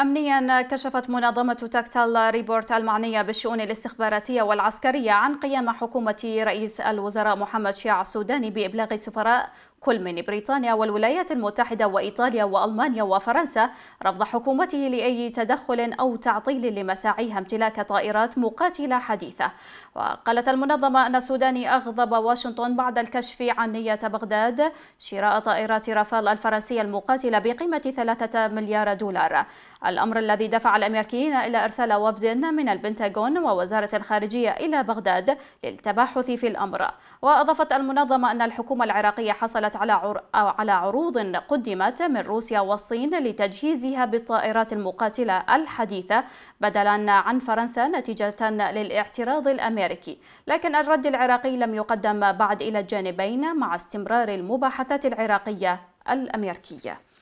أمنيا كشفت منظمة تاكتال ريبورت المعنية بالشؤون الاستخباراتية والعسكرية عن قيام حكومة رئيس الوزراء محمد شيع السوداني بإبلاغ سفراء كل من بريطانيا والولايات المتحدة وإيطاليا وألمانيا وفرنسا رفض حكومته لأي تدخل أو تعطيل لمساعيها امتلاك طائرات مقاتلة حديثة وقالت المنظمة أن السوداني أغضب واشنطن بعد الكشف عن نية بغداد شراء طائرات رافال الفرنسية المقاتلة بقيمة ثلاثة مليار دولار الأمر الذي دفع الأمريكيين إلى إرسال وفد من البنتاغون ووزارة الخارجية إلى بغداد للتباحث في الأمر وأضافت المنظمة أن الحكومة العراقية حصلت على على عروض قدمت من روسيا والصين لتجهيزها بالطائرات المقاتلة الحديثة بدلا عن فرنسا نتيجة للاعتراض الأمريكي لكن الرد العراقي لم يقدم بعد إلى الجانبين مع استمرار المباحثات العراقية الأمريكية